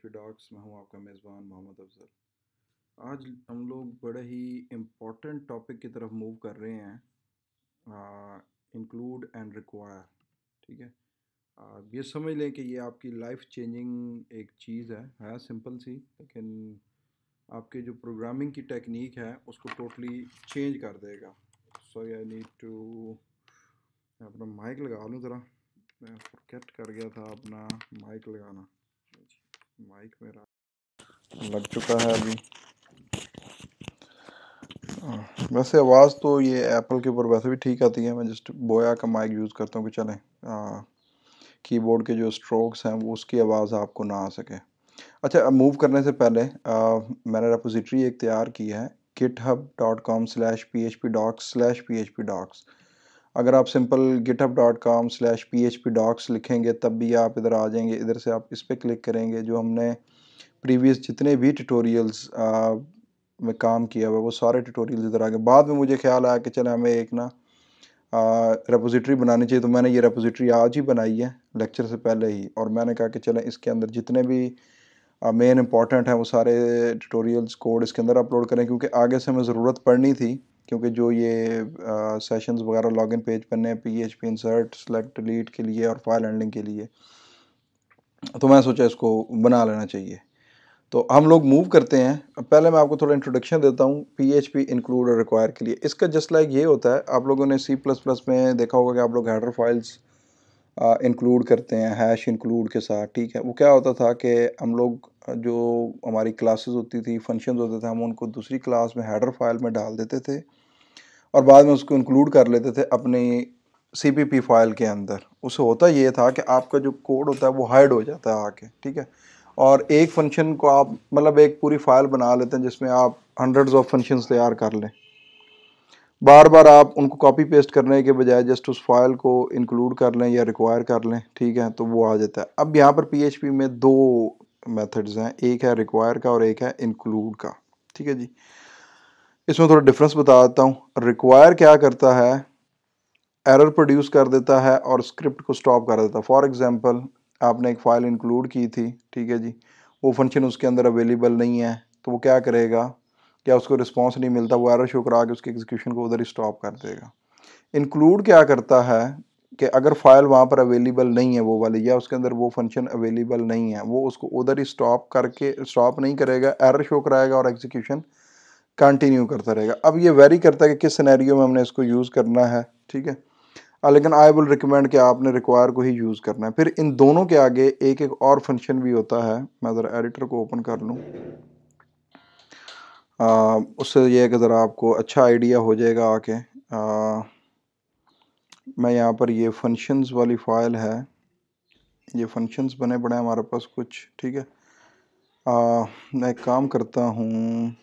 P docs मैं हूं आपका मेज़बान मोहम्मद अफजल आज हम लोग बड़े ही इम्पोर्टेंट टॉपिक की तरफ मूव कर रहे हैं इंक्लूड एंड रिक्वायर ठीक है आ, ये समझ लें कि ये आपकी लाइफ चेंजिंग एक चीज़ है है सिंपल सी लेकिन आपके जो प्रोग्रामिंग की टेक्निक है उसको टोटली चेंज कर देगा सॉरी आई नीड टू अपना माइक लगा लूँ ज़रा मैं फॉरगेट कर गया था अपना माइक लगाना माइक मेरा लग चुका है अभी हाँ, वैसे आवाज़ तो ये एप्पल के ऊपर वैसे भी ठीक आती है मैं जस्ट बोया का माइक यूज़ करता हूँ कि चलें कीबोर्ड के जो स्ट्रोक्स हैं वो उसकी आवाज़ आपको ना आ सके अच्छा अब मूव करने से पहले आ, मैंने रेपोजिटरी एक तैयार की है GitHub dot com slash P H P docs slash P H P docs अगर आप simple GitHub dot com slash P H P docs लिखेंगे तब भी आप इधर आ जाएंगे इधर से आप इस पर क्लिक करेंगे जो हमने प्रीवियस जितने भी ट्यूटोरियल्स में काम किया हुआ वो सारे ट्यूटोरियल्स इधर आ गए बाद में मुझे ख्याल आया कि चले हमें एक ना रेपोजिटरी बनानी चाहिए तो मैंने ये रेपोजिटरी आज ही बनाई है लेक्चर से पहले ही और मैंने कहा कि चलें इसके अंदर जितने भी मेन इंपॉर्टेंट हैं वो सारे ट्यूटोरियल्स कोड इसके अंदर अपलोड करें क्योंकि आगे से हमें ज़रूरत पड़नी थी क्योंकि जो ये सेशंस वगैरह लॉगिन पेज बनने P H P insert select delete के लिए और फाइल हैंडलिंग के लिए तो मैं सोचा इसको बना लेना चाहिए तो हम लोग मूव करते हैं पहले मैं आपको थोड़ा इंट्रोडक्शन देता हूँ पी एच पी इंक्लूड और रिक्वायर के लिए इसका जस्ट लाइक ये होता है आप लोगों ने सी प्लस प्लस में देखा होगा कि आप लोग हेडर फाइल्स इंक्लूड करते हैं हैश इंक्लूड के साथ ठीक है वो क्या होता था कि हम लोग जो हमारी क्लासेस होती थी फंक्शन होते थे हम उनको दूसरी क्लास में हेडर फाइल में डाल देते थे और बाद में उसको इंक्लूड कर लेते थे अपनी सी फाइल के अंदर उससे होता ये था कि आपका जो कोड होता है वो हाइड हो जाता है आके ठीक है और एक फंक्शन को आप मतलब एक पूरी फाइल बना लेते हैं जिसमें आप हंड्रेड्स ऑफ फंक्शंस तैयार कर लें बार बार आप उनको कॉपी पेस्ट करने के बजाय जस्ट उस फाइल को इंक्लूड कर लें या रिक्वायर कर लें ठीक है तो वो आ जाता है अब यहाँ पर पी में दो मैथड्स हैं एक है रिक्वायर का और एक है इंक्लूड का ठीक है जी इसमें थोड़ा डिफरेंस बता देता हूँ रिक्वायर क्या करता है एरर प्रोड्यूस कर देता है और स्क्रिप्ट को स्टॉप कर देता है फॉर एग्ज़ाम्पल आपने एक फ़ाइल इंक्लूड की थी ठीक है जी वो फंक्शन उसके अंदर अवेलेबल नहीं है तो वो क्या करेगा या उसको रिस्पॉन्स नहीं मिलता वो एरर शो करा के उसके एग्जीक्यूशन को उधर ही स्टॉप कर देगा इंक्लूड क्या करता है कि अगर फ़ाइल वहाँ पर अवेलेबल नहीं है वो वाली या उसके अंदर वो फंक्शन अवेलेबल नहीं है वो उसको उधर ही स्टॉप करके स्टॉप नहीं करेगा एरर शो कराएगा और एग्जीक्यूशन कंटिन्यू करता रहेगा अब ये वेरी करता है कि किस सिनेरियो में हमने इसको यूज़ करना है ठीक है लेकिन आई विल रिकमेंड कि आपने रिक्वायर को ही यूज़ करना है फिर इन दोनों के आगे एक एक और फंक्शन भी होता है मैं ज़रा एडिटर को ओपन कर लूँ उससे यह है कि ज़रा आपको अच्छा आइडिया हो जाएगा आके आ, मैं यहाँ पर ये फंक्शंस वाली फ़ाइल है ये फंक्शंस बने पड़े हैं हमारे पास कुछ ठीक है आ, मैं काम करता हूँ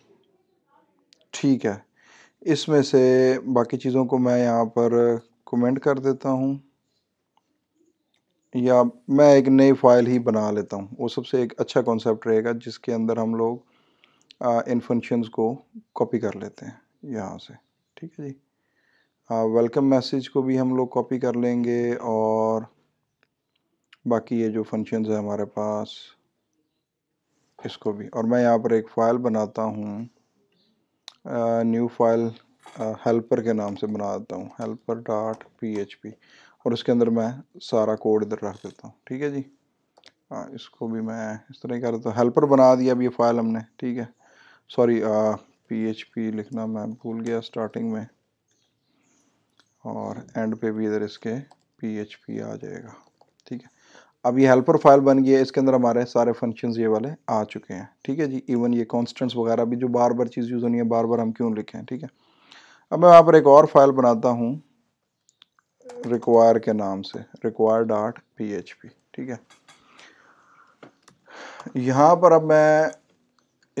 ठीक है इसमें से बाकी चीज़ों को मैं यहाँ पर कमेंट कर देता हूँ या मैं एक नई फ़ाइल ही बना लेता हूँ वो सबसे एक अच्छा कॉन्सेप्ट रहेगा जिसके अंदर हम लोग इन फंक्शंस को कॉपी कर लेते हैं यहाँ से ठीक है जी वेलकम मैसेज को भी हम लोग कॉपी कर लेंगे और बाकी ये जो फंक्शंस है हमारे पास इसको भी और मैं यहाँ पर एक फ़ाइल बनाता हूँ न्यू फाइल हेल्पर के नाम से बना देता हूँ helper dot P H P और उसके अंदर मैं सारा कोड इधर रख देता हूँ ठीक है जी आ, हाँ, इसको भी मैं इस तरह ही कर देता हूँ हेल्पर बना दिया अभी ये फाइल हमने ठीक है सॉरी पी एच पी लिखना मैं भूल गया स्टार्टिंग में और एंड पे भी इधर इसके पी एच पी आ जाएगा अब ये हेल्पर फाइल बन गई है इसके अंदर हमारे सारे फंक्शन ये वाले आ चुके हैं ठीक है जी इवन ये कॉन्स्टेंट्स वगैरह भी जो बार बार चीज़ यूज़ होनी है बार बार हम क्यों लिखें ठीक है अब मैं वहाँ पर एक और फाइल बनाता हूँ रिक्वायर के नाम से require dot P H P ठीक है यहाँ पर अब मैं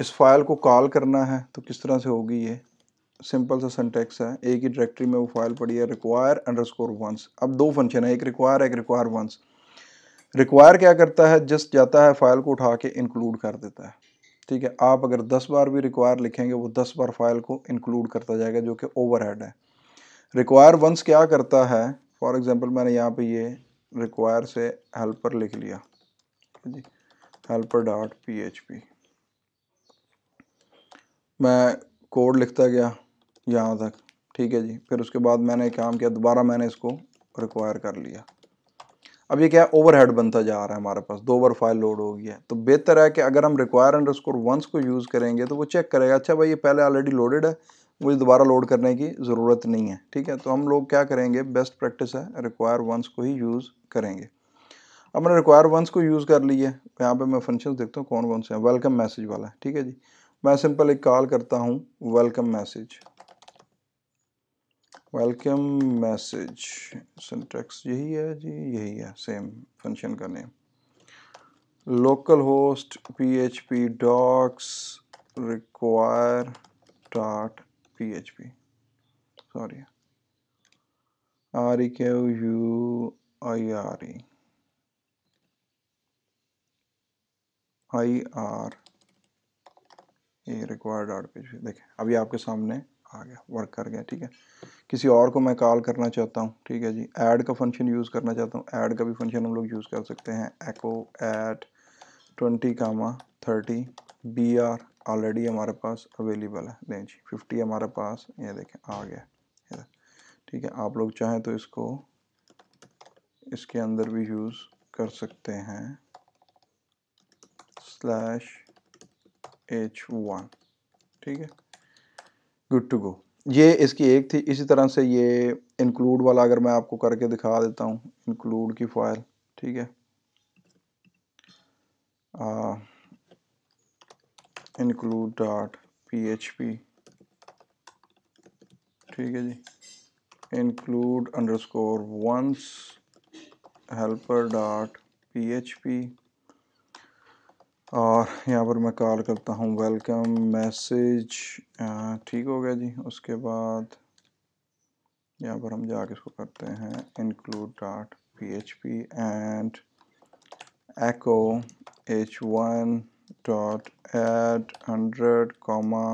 इस फाइल को कॉल करना है तो किस तरह से होगी ये सिंपल सा सेंटेक्स है एक ही डायरेक्टरी में वो फाइल पड़ी है रिक्वायर अंडर स्कोर वंस अब दो फंक्शन है एक रिक्वायर एक रिक्वायर वंस रिक्वायर क्या करता है जस्ट जाता है फाइल को उठा के इंक्लूड कर देता है ठीक है आप अगर दस बार भी रिक्वायर लिखेंगे वो दस बार फाइल को इंक्लूड करता जाएगा जो कि ओवरहेड है रिक्वायर वंस क्या करता है फॉर एग्जांपल मैंने यहाँ पे ये रिक्वायर से हेल्पर लिख लिया जी helper dot P H P मैं कोड लिखता गया यहाँ तक ठीक है जी फिर उसके बाद मैंने काम किया दोबारा मैंने इसको रिक्वायर कर लिया अब ये क्या है ओवरहेड बनता जा रहा है हमारे पास दो बार फाइल लोड हो गई है तो बेहतर है कि अगर हम रिक्वायर अंडर स्कोर वंस को यूज़ करेंगे तो वो चेक करेगा अच्छा भाई ये पहले ऑलरेडी लोडेड है मुझे दोबारा लोड करने की ज़रूरत नहीं है ठीक है तो हम लोग क्या करेंगे बेस्ट प्रैक्टिस है रिक्वायर वंस को ही यूज़ करेंगे अब मैंने रिक्वायर वंस को यूज़ कर लिया है तो यहाँ पर मैं फंक्शन देखता हूँ कौन कौन से हैं वेलकम मैसेज वाला है ठीक है जी मैं सिंपल एक कॉल करता हूँ welcome message welcome message syntax यही है जी यही है सेम फंक्शन का name local host P H P docs require dot P H P sorry R E Q U I R E I R A require dot P H P देखें अभी आपके सामने आ गया वर्क कर गया ठीक है किसी और को मैं कॉल करना चाहता हूँ ठीक है जी ऐड का फंक्शन यूज़ करना चाहता हूँ ऐड का भी फंक्शन हम लोग यूज़ कर सकते हैं echo eight twenty comma thirty B R already हमारे पास अवेलेबल है दें जी फिफ्टी हमारे पास ये देखें आ गया इधर ठीक है आप लोग चाहें तो इसको इसके अंदर भी यूज़ कर सकते हैं स्लैश एच वन ठीक है गुड टू गो ये इसकी एक थी इसी तरह से ये इंक्लूड वाला अगर मैं आपको करके दिखा देता हूँ इंक्लूड की फाइल ठीक है include dot P H P ठीक है जी include under score once helper dot P H P और यहाँ पर मैं कॉल करता हूँ वेलकम मैसेज ठीक हो गया जी उसके बाद यहाँ पर हम जाके इसको करते हैं include dot P H P and dot eight hundred comma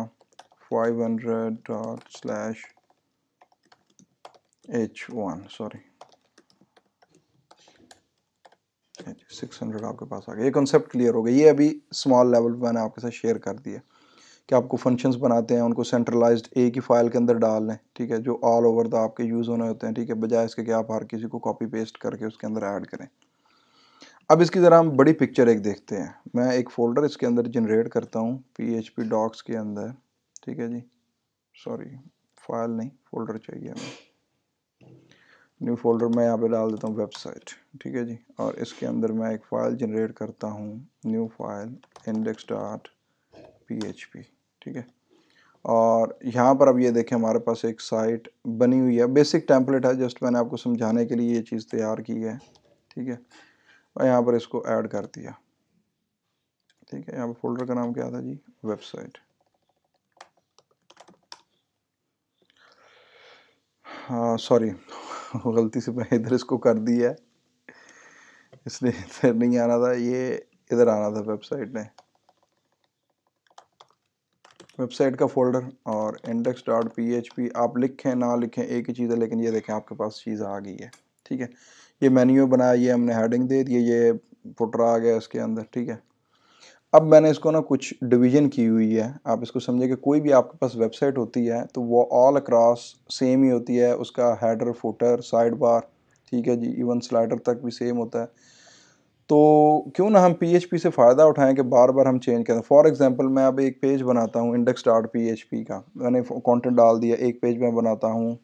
five hundred dot slash H one sorry six hundred आपके पास आ गया ये कॉन्सेप्ट क्लियर हो गया ये अभी स्मॉल लेवल पे मैंने आपके साथ शेयर कर दिया कि आपको फंक्शंस बनाते हैं उनको सेंट्रलाइज्ड एक ही फाइल के अंदर डाल लें ठीक है जो ऑल ओवर द आपके यूज़ होने होते हैं ठीक है बजाय इसके कि आप हर किसी को कॉपी पेस्ट करके उसके अंदर ऐड करें अब इसकी ज़रा हम बड़ी पिक्चर एक देखते हैं मैं एक फ़ोल्डर इसके अंदर जनरेट करता हूँ पी डॉक्स के अंदर ठीक है जी सॉरी फाइल नहीं फोल्डर चाहिए हमें न्यू फोल्डर में यहाँ पे डाल देता हूँ वेबसाइट ठीक है जी और इसके अंदर मैं एक फ़ाइल जनरेट करता हूँ new file index dot P H P ठीक है और यहाँ पर अब ये देखें हमारे पास एक साइट बनी हुई है बेसिक टैंपलेट है जस्ट मैंने आपको समझाने के लिए ये चीज़ तैयार की है ठीक है और यहाँ पर इसको ऐड कर दिया ठीक है यहाँ पर फोल्डर का नाम क्या था जी वेबसाइट हाँ, सॉरी गलती से मैं इधर इसको कर दिया इसलिए इधर नहीं आना था ये इधर आना था वेबसाइट ने वेबसाइट का फोल्डर और index dot P H P आप लिखें ना लिखें एक ही चीज़ है लेकिन ये देखें आपके पास चीज़ आ गई है ठीक है ये मेन्यू बनाया ये हमने हेडिंग दे दी ये फुटर आ गया इसके अंदर ठीक है अब मैंने इसको ना कुछ डिवीजन की हुई है आप इसको समझे कि कोई भी आपके पास वेबसाइट होती है तो वो ऑल अक्रॉस सेम ही होती है उसका हेडर फोटर साइड बार ठीक है जी इवन स्लाइडर तक भी सेम होता है तो क्यों ना हम पी से फ़ायदा उठाएं कि बार बार हम चेंज करें फॉर एग्ज़ाम्पल मैं अब एक पेज बनाता हूँ इंडेक्स डॉट पी का मैंने कॉन्टेंट डाल दिया एक पेज मैं बनाता हूँ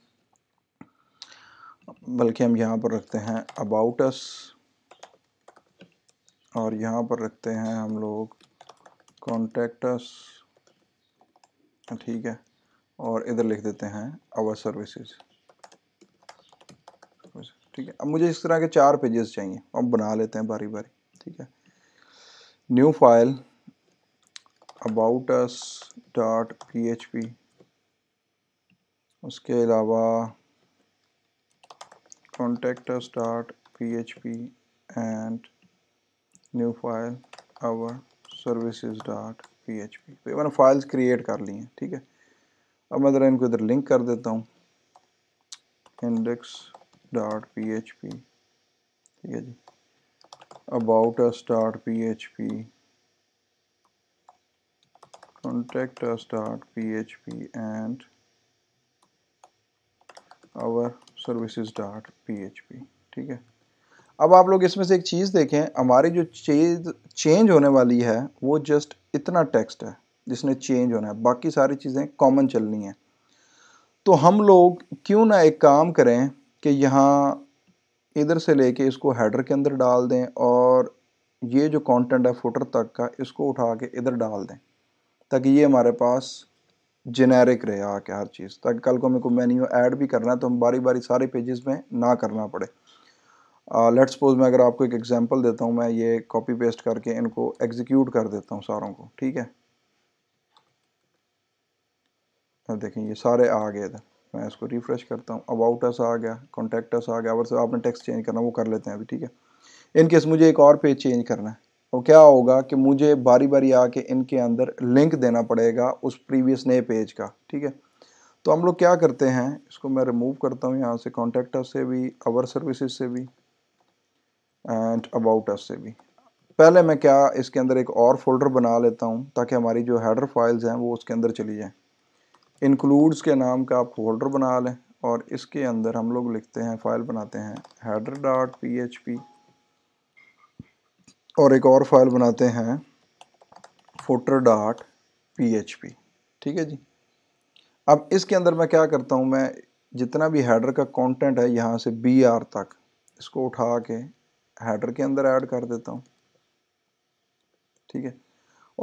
बल्कि हम यहाँ पर रखते हैं अबाउट अस और यहाँ पर रखते हैं हम लोग कॉन्टैक्ट ठीक है और इधर लिख देते हैं आवर सर्विसेज ठीक है अब मुझे इस तरह के चार पेजेस चाहिए अब बना लेते हैं बारी बारी ठीक है new file about us dot P H P उसके अलावा contact dot P H P and new file our services dot P H P तो ये मैंने फाइल्स क्रिएट कर ली हैं ठीक है अब मैं ज़रा इनको इधर लिंक कर देता हूँ index dot P H P ठीक है जी about us dot P H P contact dot P H P and our services dot P H P ठीक है अब आप लोग इसमें से एक चीज़ देखें हमारी जो चीज़ चेंज होने वाली है वो जस्ट इतना टेक्स्ट है जिसने चेंज होना है बाकी सारी चीज़ें कॉमन चलनी हैं तो हम लोग क्यों ना एक काम करें कि यहाँ इधर से लेके इसको हेडर के अंदर डाल दें और ये जो कंटेंट है फुटर तक का इसको उठा के इधर डाल दें ताकि ये हमारे पास जेनेरिक रहे आके हर चीज़ ताकि कल को हमें कोई मेन्यू ऐड भी करना है तो हम बारी बारी सारे पेजेस में ना करना पड़े लेट्स uh, सपोज मैं अगर आपको एक एग्जांपल देता हूँ मैं ये कॉपी पेस्ट करके इनको एग्जीक्यूट कर देता हूँ सारों को ठीक है अब देखें ये सारे आ गए इधर मैं इसको रिफ़्रेश करता हूँ अबाउट अस आ गया कॉन्टेक्ट अस आ गया अगर से आपने टेक्स्ट चेंज करना वो कर लेते हैं अभी ठीक है इनकेस मुझे एक और पेज चेंज करना है तो क्या होगा कि मुझे बारी बारी आके इनके अंदर लिंक देना पड़ेगा उस प्रीवियस नए पेज का ठीक है तो हम लोग क्या करते हैं इसको मैं रिमूव करता हूँ यहाँ से कॉन्टैक्ट से भी अवर सर्विसेज से भी एंड अबाउट एस से भी पहले मैं क्या इसके अंदर एक और फोल्डर बना लेता हूँ ताकि हमारी जो हेडर फाइल्स हैं वो उसके अंदर चली जाएँ इंक्लूड्स के नाम का आप फोल्डर बना लें और इसके अंदर हम लोग लिखते हैं फाइल बनाते हैं header dot P H P और एक और फाइल बनाते हैं footer dot P H P ठीक है जी अब इसके अंदर मैं क्या करता हूँ मैं जितना भी हेडर का कंटेंट है यहाँ से बी आर तक इसको उठा के हेडर के अंदर ऐड कर देता हूँ ठीक है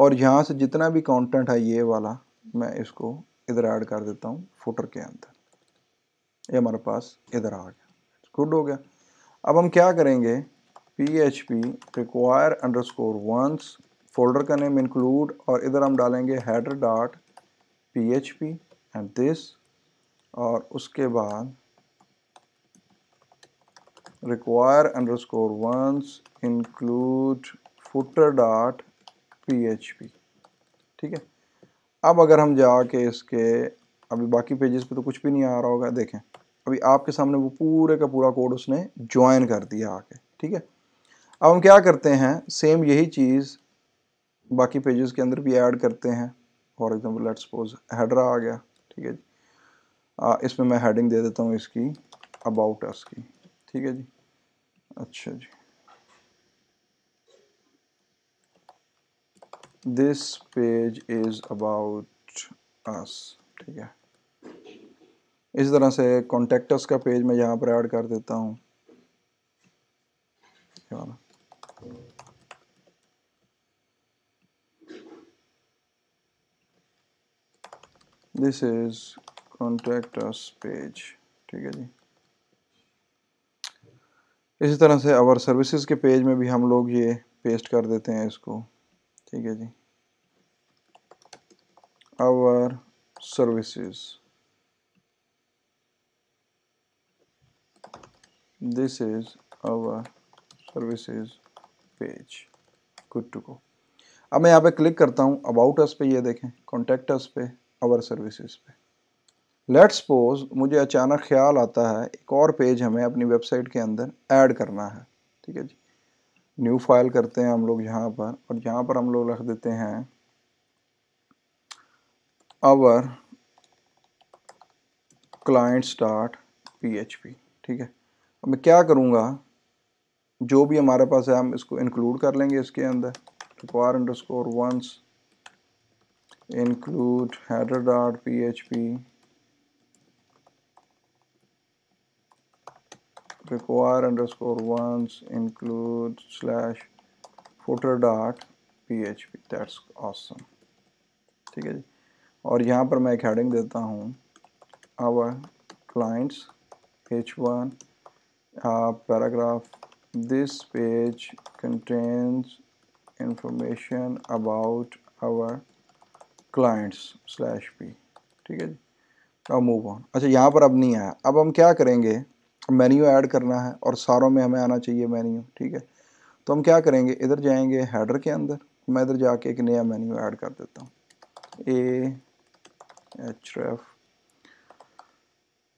और यहाँ से जितना भी कंटेंट है ये वाला मैं इसको इधर ऐड कर देता हूँ फुटर के अंदर ये हमारे पास इधर आ गया गुड हो गया अब हम क्या करेंगे P H P require under score once folder का नेम इंक्लूड और इधर हम डालेंगे header dot P H P and this और उसके बाद require underscore ones include footer dot php ठीक है अब अगर हम जाके इसके अभी बाकी पेजेस पे तो कुछ भी नहीं आ रहा होगा देखें अभी आपके सामने वो पूरे का पूरा कोड उसने ज्वाइन कर दिया आके ठीक है अब हम क्या करते हैं सेम यही चीज़ बाकी पेजेस के अंदर भी ऐड करते हैं for example let's suppose header आ गया ठीक है जी इसमें मैं हेडिंग दे देता हूँ इसकी अबाउट अस की ठीक है जी अच्छा जी this page is about us ठीक है इस तरह से कॉन्टेक्टस का पेज मैं यहाँ पर ऐड कर देता हूँ this is contact us page ठीक है जी इसी तरह से अवर सर्विसेज के पेज में भी हम लोग ये पेस्ट कर देते हैं इसको ठीक है जी our services this is our services page good to go अब मैं यहाँ पे क्लिक करता हूँ अबाउट अस पे ये देखें कॉन्टेक्ट अस पे अवर सर्विसेज पे लेट सपोज मुझे अचानक ख्याल आता है एक और पेज हमें अपनी वेबसाइट के अंदर ऐड करना है ठीक है जी न्यू फाइल करते हैं हम लोग यहाँ पर और यहाँ पर हम लोग रख देते हैं our client start P H P ठीक है अब मैं क्या करूँगा जो भी हमारे पास है हम इसको इंक्लूड कर लेंगे इसके अंदर require under score once include header dot P H P require underscore once include slash footer dot php that's awesome ठीक है जी और यहाँ पर मैं एक हेडिंग देता हूँ our clients H one paragraph this page contains information about our clients slash p ठीक है जी अब मूव ऑन अच्छा यहाँ पर अब नहीं आया अब हम क्या करेंगे मेन्यू ऐड करना है और सारों में हमें आना चाहिए मेन्यू ठीक है तो हम क्या करेंगे इधर जाएंगे हेडर के अंदर मैं इधर जाके एक नया मेन्यू ऐड कर देता हूँ a href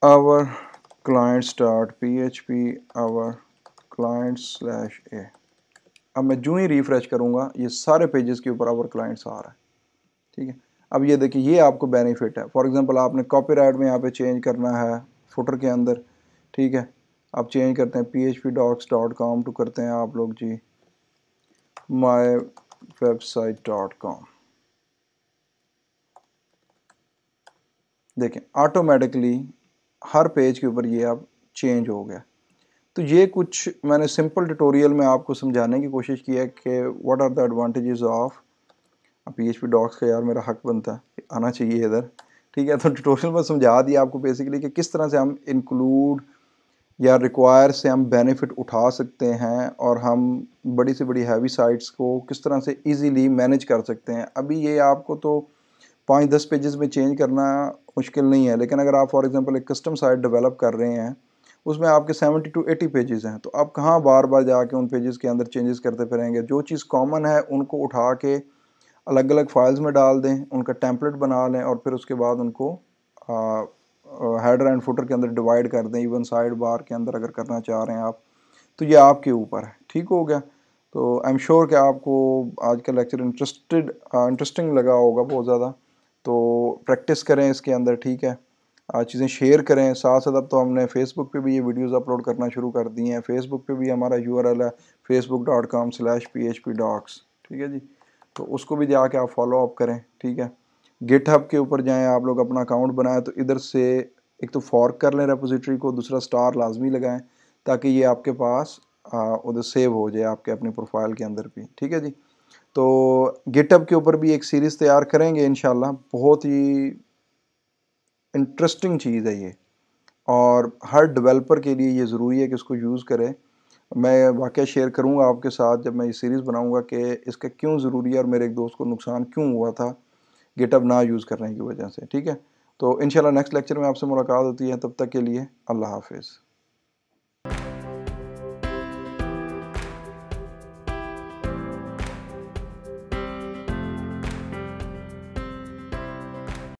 our client start P H P our client slash a अब मैं जूँ ही रिफ़्रेश करूँगा ये सारे पेजेस के ऊपर आवर क्लाइंट्स आ रहा है ठीक है अब ये देखिए ये आपको बेनिफिट है फॉर एग्जांपल आपने कॉपीराइट में यहाँ पे चेंज करना है फुटर के अंदर ठीक है अब चेंज करते हैं P H P docs dot com to करते हैं आप लोग जी माई वेबसाइट डॉट कॉम देखें ऑटोमेटिकली हर पेज के ऊपर ये अब चेंज हो गया तो ये कुछ मैंने सिंपल ट्यूटोरियल में आपको समझाने की कोशिश की है कि what are the advantages of P H P docs का यार मेरा हक बनता है आना चाहिए इधर ठीक है तो ट्यूटोरियल में समझा दिया आपको बेसिकली कि किस तरह से हम इंक्लूड या रिक्वायर से हम बेनिफिट उठा सकते हैं और हम बड़ी से बड़ी हैवी साइट्स को किस तरह से इजीली मैनेज कर सकते हैं अभी ये आपको तो पाँच दस पेजेस में चेंज करना मुश्किल नहीं है लेकिन अगर आप फॉर एग्ज़ाम्पल एक कस्टम साइट डेवलप कर रहे हैं उसमें आपके सेवेंटी टू एटी पेजेस हैं तो आप कहाँ बार बार जाके उन पेजेस के अंदर चेंजेस करते फिरेंगे जो चीज़ कॉमन है उनको उठा के अलग अलग फाइल्स में डाल दें उनका टैंपलेट बना लें और फिर उसके बाद उनको हेडर एंड फुटर के अंदर डिवाइड कर दें इवन साइड बार के अंदर अगर करना चाह रहे हैं आप तो ये आपके ऊपर है ठीक हो गया तो आई एम श्योर कि आपको आज का लेक्चर इंटरेस्टेड इंटरेस्टिंग लगा होगा बहुत ज़्यादा तो प्रैक्टिस करें इसके अंदर ठीक है चीज़ें शेयर करें साथ साथ अब तो हमने फेसबुक पे भी ये वीडियोस अपलोड करना शुरू कर दिए हैं फेसबुक पे भी हमारा यूआरएल है Facebook dot com slash P H P docs ठीक है जी तो उसको भी जाके आप फॉलो अप करें ठीक है गिटहब के ऊपर जाएँ आप लोग अपना अकाउंट बनाएं तो इधर से एक तो फॉर्क कर लें रेपोजिटरी को दूसरा स्टार लाजमी लगाएं ताकि ये आपके पास उधर सेव हो जाए आपके अपने प्रोफाइल के अंदर भी ठीक है जी तो गिटअप के ऊपर भी एक सीरीज़ तैयार करेंगे इन बहुत ही इंटरेस्टिंग चीज़ है ये और हर डेवलपर के लिए ये ज़रूरी है कि इसको यूज़ करें मैं वाक़ शेयर करूँगा आपके साथ जब मैं ये सीरीज़ बनाऊँगा कि इसका क्यों ज़रूरी है और मेरे एक दोस्त को नुकसान क्यों हुआ था गेटअप ना यूज़ करने की वजह से ठीक है तो इन नेक्स्ट लेक्चर में आपसे मुलाकात होती है तब तक के लिए अल्लाह हाफिज़